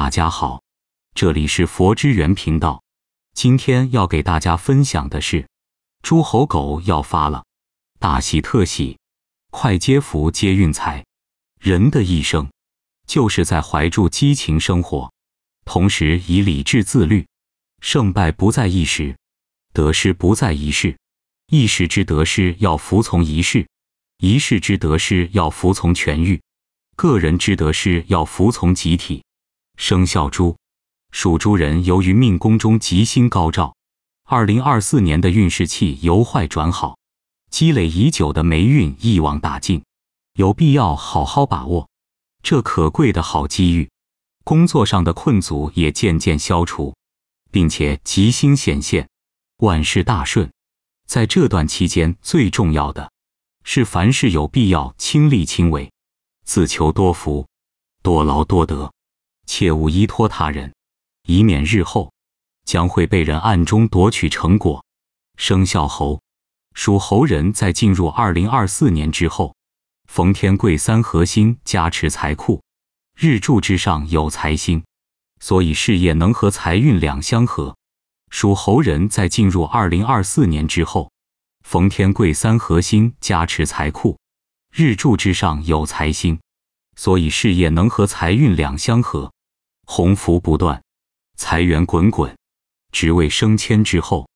大家好，这里是佛之源频道。今天要给大家分享的是，诸侯狗要发了，大喜特喜，快接福接运财。人的一生，就是在怀住激情生活，同时以理智自律。胜败不在一时，得失不在一世。一时之得失要服从一世，一世之得失要服从全域，个人之得失要服从集体。生肖猪，属猪人由于命宫中吉星高照，二零二四年的运势气由坏转好，积累已久的霉运一网打尽，有必要好好把握这可贵的好机遇。工作上的困阻也渐渐消除，并且吉星显现，万事大顺。在这段期间，最重要的，是凡事有必要亲力亲为，自求多福，多劳多得。切勿依托他人，以免日后将会被人暗中夺取成果。生肖猴，属猴人，在进入二零二四年之后，逢天贵三合星加持财库，日柱之上有财星，所以事业能和财运两相合。属猴人，在进入二零二四年之后，逢天贵三合星加持财库，日柱之上有财星，所以事业能和财运两相合。鸿福不断，财源滚滚，职位升迁之后，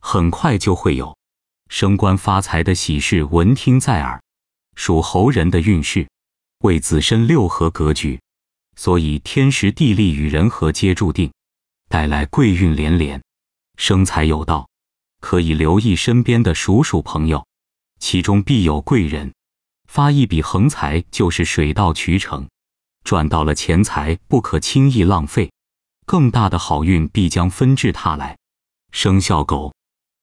很快就会有升官发财的喜事闻听在耳。属猴人的运势为子身六合格局，所以天时地利与人和皆注定，带来贵运连连，生财有道。可以留意身边的属鼠朋友，其中必有贵人，发一笔横财就是水到渠成。赚到了钱财，不可轻易浪费，更大的好运必将纷至沓来。生肖狗，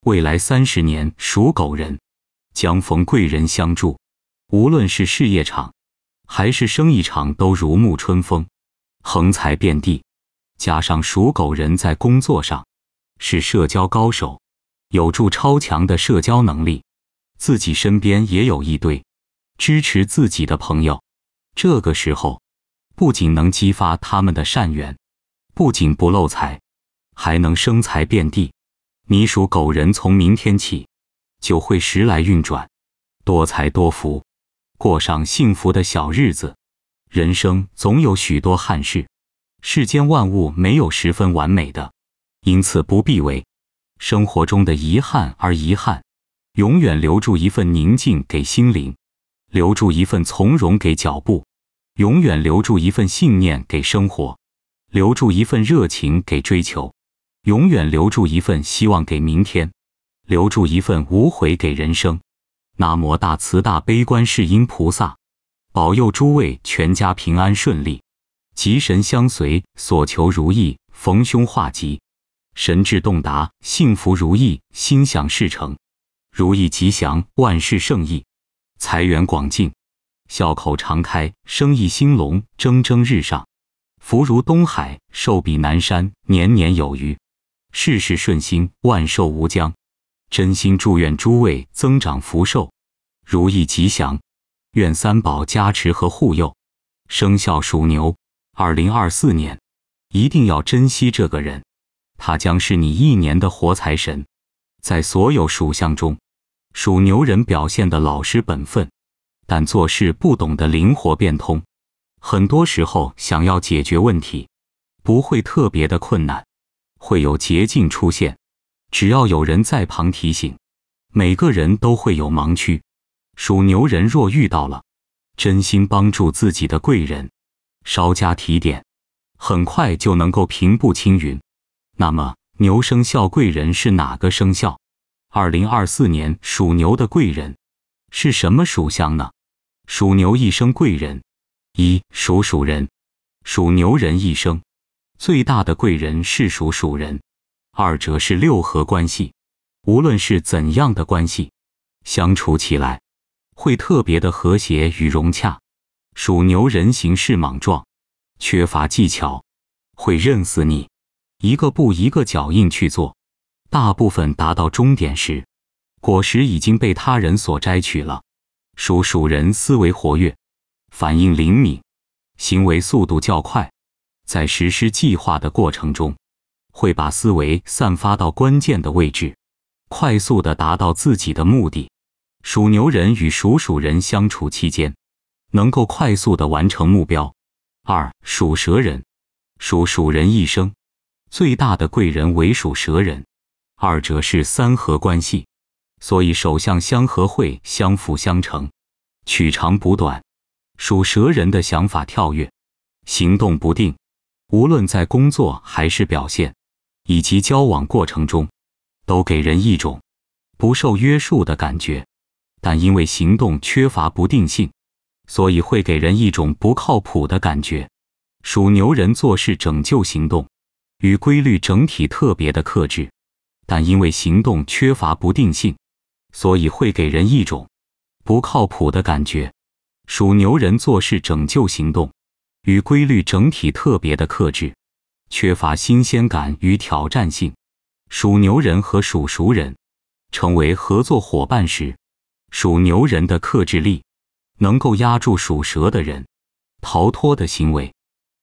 未来三十年属狗人将逢贵人相助，无论是事业场还是生意场都如沐春风，横财遍地。加上属狗人在工作上是社交高手，有助超强的社交能力，自己身边也有一堆支持自己的朋友。这个时候。不仅能激发他们的善缘，不仅不漏财，还能生财遍地。你属狗人，从明天起就会时来运转，多财多福，过上幸福的小日子。人生总有许多憾事，世间万物没有十分完美的，因此不必为生活中的遗憾而遗憾。永远留住一份宁静给心灵，留住一份从容给脚步。永远留住一份信念给生活，留住一份热情给追求，永远留住一份希望给明天，留住一份无悔给人生。南无大慈大悲观世音菩萨，保佑诸位全家平安顺利，吉神相随，所求如意，逢凶化吉，神智洞达，幸福如意，心想事成，如意吉祥，万事胜意，财源广进。笑口常开，生意兴隆，蒸蒸日上，福如东海，寿比南山，年年有余，事事顺心，万寿无疆。真心祝愿诸位增长福寿，如意吉祥。愿三宝加持和护佑。生肖属牛，二零二四年一定要珍惜这个人，他将是你一年的活财神。在所有属相中，属牛人表现的老实本分。但做事不懂得灵活变通，很多时候想要解决问题不会特别的困难，会有捷径出现。只要有人在旁提醒，每个人都会有盲区。属牛人若遇到了真心帮助自己的贵人，稍加提点，很快就能够平步青云。那么牛生肖贵人是哪个生肖？二零二四年属牛的贵人是什么属相呢？属牛一生贵人，一属鼠人，属牛人一生最大的贵人是属鼠人，二者是六合关系。无论是怎样的关系，相处起来会特别的和谐与融洽。属牛人行事莽撞，缺乏技巧，会认死你，一个步一个脚印去做，大部分达到终点时，果实已经被他人所摘取了。属鼠人思维活跃，反应灵敏，行为速度较快，在实施计划的过程中，会把思维散发到关键的位置，快速的达到自己的目的。属牛人与属鼠人相处期间，能够快速的完成目标。二属蛇人，属鼠人一生最大的贵人为属蛇人，二者是三合关系。所以，首相相合会相辅相成，取长补短。属蛇人的想法跳跃，行动不定，无论在工作还是表现，以及交往过程中，都给人一种不受约束的感觉。但因为行动缺乏不定性，所以会给人一种不靠谱的感觉。属牛人做事拯救行动，与规律整体特别的克制，但因为行动缺乏不定性。所以会给人一种不靠谱的感觉。属牛人做事拯救行动与规律整体特别的克制，缺乏新鲜感与挑战性。属牛人和属鼠人成为合作伙伴时，属牛人的克制力能够压住属蛇的人逃脱的行为，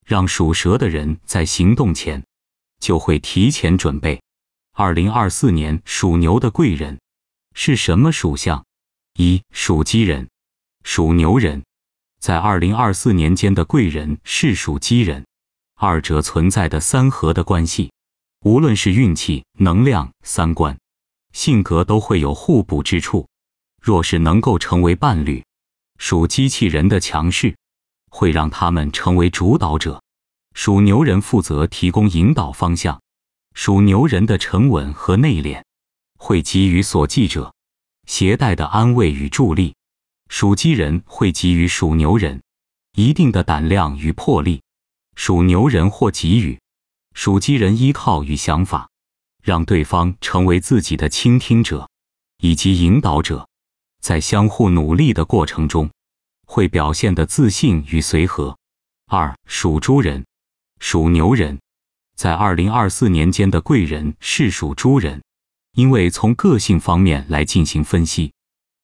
让属蛇的人在行动前就会提前准备。二零二四年属牛的贵人。是什么属相？一属鸡人，属牛人，在二零二四年间的贵人是属鸡人，二者存在的三合的关系，无论是运气、能量、三观、性格都会有互补之处。若是能够成为伴侣，属机器人的强势会让他们成为主导者，属牛人负责提供引导方向，属牛人的沉稳和内敛。会给予所记者携带的安慰与助力，属鸡人会给予属牛人一定的胆量与魄力，属牛人或给予属鸡人依靠与想法，让对方成为自己的倾听者以及引导者，在相互努力的过程中，会表现的自信与随和。二属猪人、属牛人，在二零二四年间的贵人是属猪人。因为从个性方面来进行分析，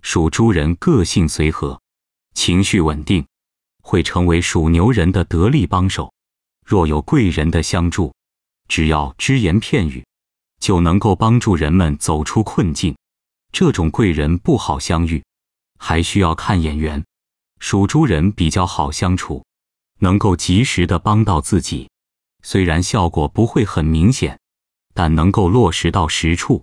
属猪人个性随和，情绪稳定，会成为属牛人的得力帮手。若有贵人的相助，只要只言片语，就能够帮助人们走出困境。这种贵人不好相遇，还需要看眼缘。属猪人比较好相处，能够及时的帮到自己，虽然效果不会很明显，但能够落实到实处。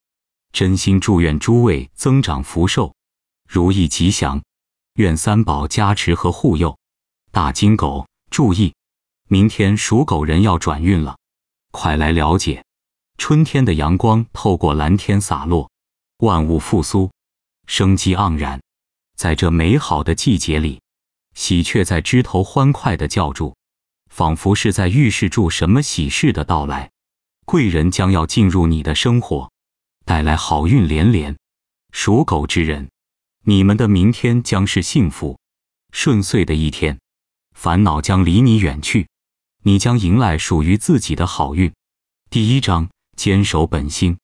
真心祝愿诸位增长福寿，如意吉祥。愿三宝加持和护佑。大金狗注意，明天属狗人要转运了，快来了解。春天的阳光透过蓝天洒落，万物复苏，生机盎然。在这美好的季节里，喜鹊在枝头欢快的叫住，仿佛是在预示住什么喜事的到来。贵人将要进入你的生活。带来好运连连，属狗之人，你们的明天将是幸福、顺遂的一天，烦恼将离你远去，你将迎来属于自己的好运。第一章：坚守本心，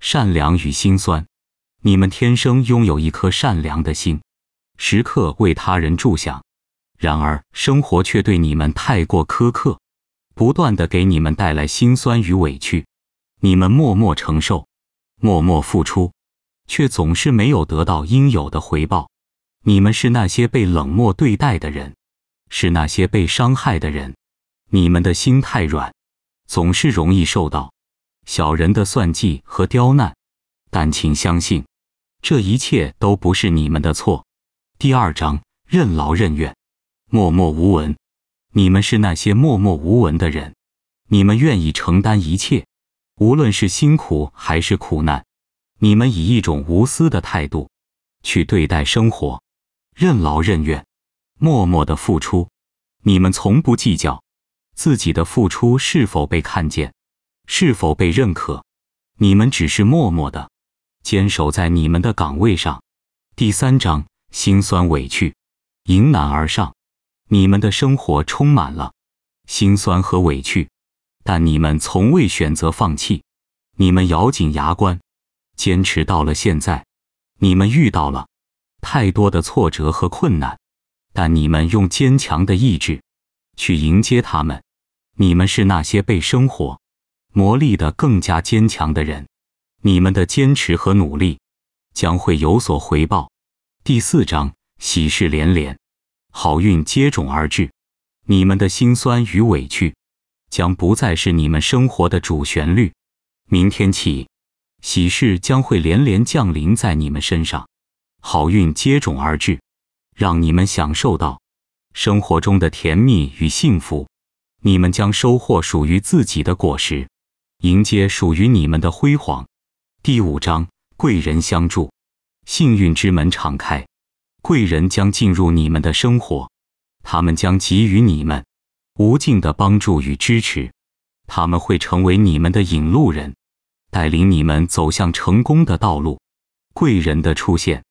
善良与心酸。你们天生拥有一颗善良的心，时刻为他人着想，然而生活却对你们太过苛刻，不断的给你们带来心酸与委屈，你们默默承受。默默付出，却总是没有得到应有的回报。你们是那些被冷漠对待的人，是那些被伤害的人。你们的心太软，总是容易受到小人的算计和刁难。但请相信，这一切都不是你们的错。第二章，任劳任怨，默默无闻。你们是那些默默无闻的人，你们愿意承担一切。无论是辛苦还是苦难，你们以一种无私的态度去对待生活，任劳任怨，默默的付出。你们从不计较自己的付出是否被看见，是否被认可。你们只是默默的坚守在你们的岗位上。第三章，心酸委屈，迎难而上。你们的生活充满了心酸和委屈。但你们从未选择放弃，你们咬紧牙关，坚持到了现在。你们遇到了太多的挫折和困难，但你们用坚强的意志去迎接他们。你们是那些被生活磨砺的更加坚强的人。你们的坚持和努力将会有所回报。第四章，喜事连连，好运接踵而至。你们的辛酸与委屈。将不再是你们生活的主旋律。明天起，喜事将会连连降临在你们身上，好运接踵而至，让你们享受到生活中的甜蜜与幸福。你们将收获属于自己的果实，迎接属于你们的辉煌。第五章，贵人相助，幸运之门敞开，贵人将进入你们的生活，他们将给予你们。无尽的帮助与支持，他们会成为你们的引路人，带领你们走向成功的道路。贵人的出现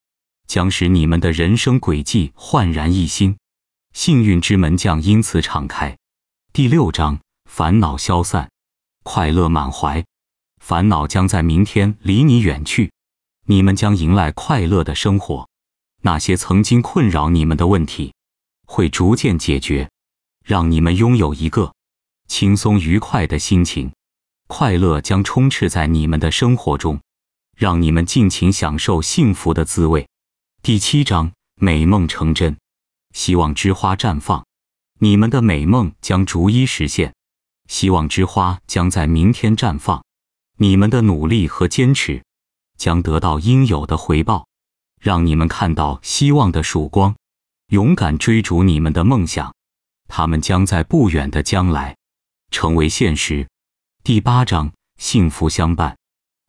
将使你们的人生轨迹焕然一新，幸运之门将因此敞开。第六章，烦恼消散，快乐满怀。烦恼将在明天离你远去，你们将迎来快乐的生活。那些曾经困扰你们的问题会逐渐解决。让你们拥有一个轻松愉快的心情，快乐将充斥在你们的生活中，让你们尽情享受幸福的滋味。第七章，美梦成真，希望之花绽放，你们的美梦将逐一实现，希望之花将在明天绽放，你们的努力和坚持将得到应有的回报，让你们看到希望的曙光，勇敢追逐你们的梦想。他们将在不远的将来成为现实。第八章，幸福相伴，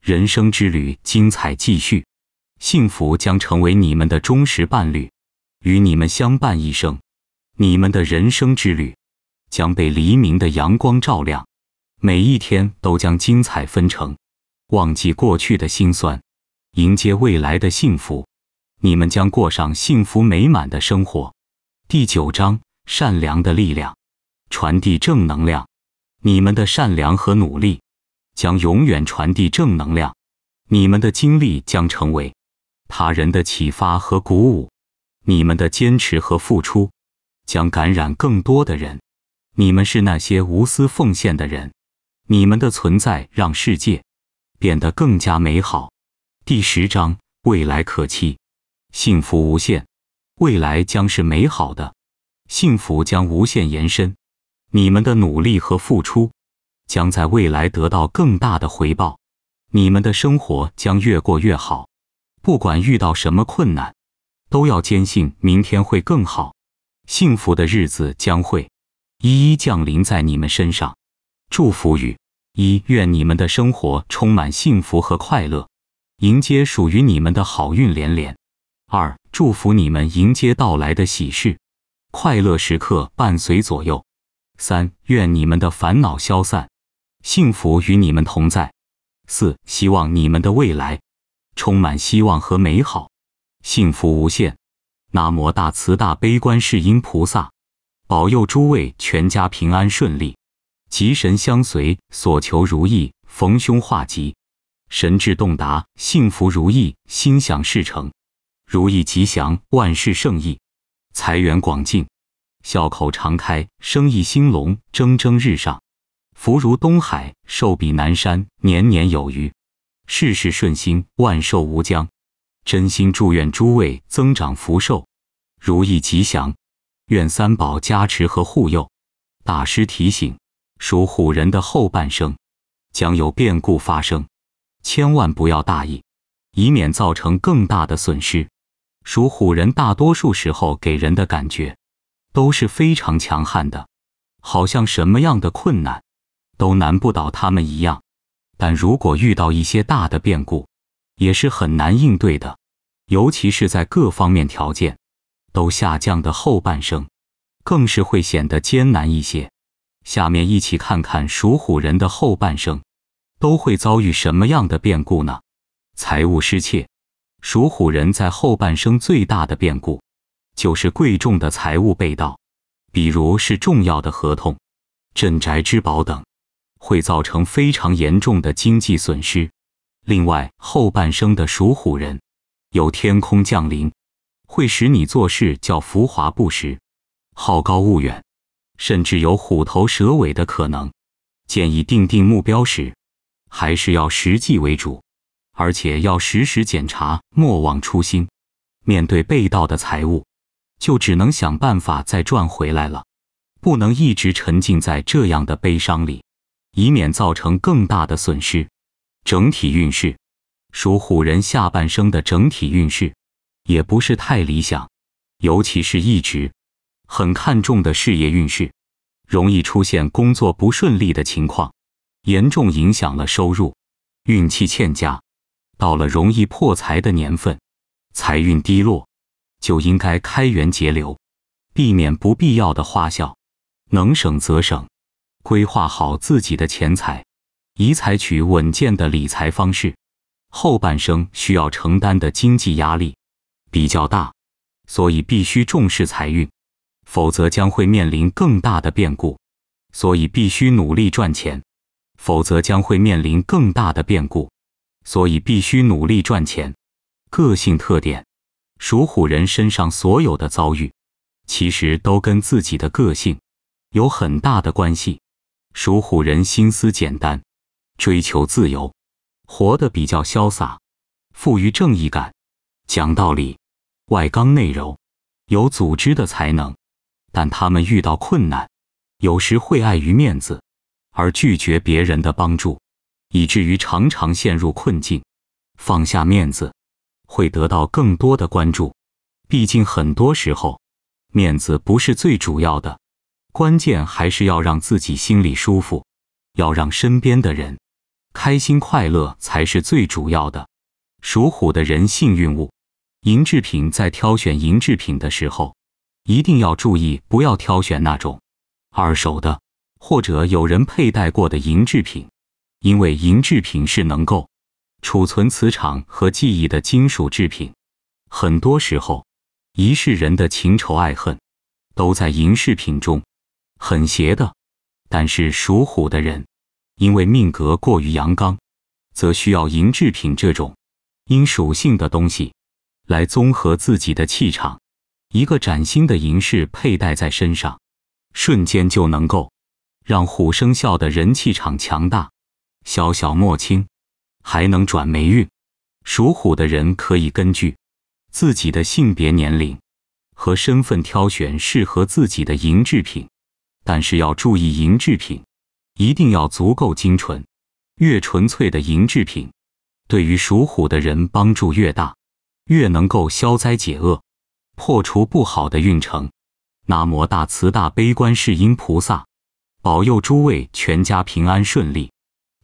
人生之旅精彩继续。幸福将成为你们的忠实伴侣，与你们相伴一生。你们的人生之旅将被黎明的阳光照亮，每一天都将精彩纷呈。忘记过去的辛酸，迎接未来的幸福，你们将过上幸福美满的生活。第九章。善良的力量，传递正能量。你们的善良和努力，将永远传递正能量。你们的经历将成为他人的启发和鼓舞。你们的坚持和付出，将感染更多的人。你们是那些无私奉献的人。你们的存在让世界变得更加美好。第十章：未来可期，幸福无限。未来将是美好的。幸福将无限延伸，你们的努力和付出将在未来得到更大的回报，你们的生活将越过越好。不管遇到什么困难，都要坚信明天会更好，幸福的日子将会一一降临在你们身上。祝福语：一，愿你们的生活充满幸福和快乐，迎接属于你们的好运连连；二，祝福你们迎接到来的喜事。快乐时刻伴随左右。三愿你们的烦恼消散，幸福与你们同在。四希望你们的未来充满希望和美好，幸福无限。南无大慈大悲观世音菩萨，保佑诸位全家平安顺利，吉神相随，所求如意，逢凶化吉，神智洞达，幸福如意，心想事成，如意吉祥，万事胜意。财源广进，笑口常开，生意兴隆，蒸蒸日上，福如东海，寿比南山，年年有余，事事顺心，万寿无疆。真心祝愿诸位增长福寿，如意吉祥。愿三宝加持和护佑。大师提醒：属虎人的后半生将有变故发生，千万不要大意，以免造成更大的损失。属虎人大多数时候给人的感觉都是非常强悍的，好像什么样的困难都难不倒他们一样。但如果遇到一些大的变故，也是很难应对的，尤其是在各方面条件都下降的后半生，更是会显得艰难一些。下面一起看看属虎人的后半生都会遭遇什么样的变故呢？财务失窃。属虎人在后半生最大的变故，就是贵重的财物被盗，比如是重要的合同、镇宅之宝等，会造成非常严重的经济损失。另外，后半生的属虎人有天空降临，会使你做事较浮华不实、好高骛远，甚至有虎头蛇尾的可能。建议定定目标时，还是要实际为主。而且要时时检查，莫忘初心。面对被盗的财物，就只能想办法再赚回来了，不能一直沉浸在这样的悲伤里，以免造成更大的损失。整体运势，属虎人下半生的整体运势也不是太理想，尤其是一直很看重的事业运势，容易出现工作不顺利的情况，严重影响了收入，运气欠佳。到了容易破财的年份，财运低落，就应该开源节流，避免不必要的花销，能省则省，规划好自己的钱财，宜采取稳健的理财方式。后半生需要承担的经济压力比较大，所以必须重视财运，否则将会面临更大的变故。所以必须努力赚钱，否则将会面临更大的变故。所以必须努力赚钱。个性特点：属虎人身上所有的遭遇，其实都跟自己的个性有很大的关系。属虎人心思简单，追求自由，活得比较潇洒，富于正义感，讲道理，外刚内柔，有组织的才能。但他们遇到困难，有时会碍于面子，而拒绝别人的帮助。以至于常常陷入困境，放下面子会得到更多的关注。毕竟很多时候，面子不是最主要的，关键还是要让自己心里舒服，要让身边的人开心快乐才是最主要的。属虎的人幸运物，银制品。在挑选银制品的时候，一定要注意不要挑选那种二手的或者有人佩戴过的银制品。因为银制品是能够储存磁场和记忆的金属制品，很多时候，一世人的情仇爱恨都在银饰品中，很邪的。但是属虎的人，因为命格过于阳刚，则需要银制品这种阴属性的东西来综合自己的气场。一个崭新的银饰佩戴在身上，瞬间就能够让虎生肖的人气场强大。小小莫轻，还能转霉运。属虎的人可以根据自己的性别、年龄和身份挑选适合自己的银制品，但是要注意银制品一定要足够精纯，越纯粹的银制品，对于属虎的人帮助越大，越能够消灾解厄，破除不好的运程。南无大慈大悲观世音菩萨，保佑诸位全家平安顺利。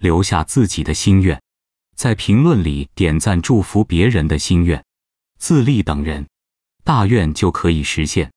留下自己的心愿，在评论里点赞祝福别人的心愿，自立等人，大愿就可以实现。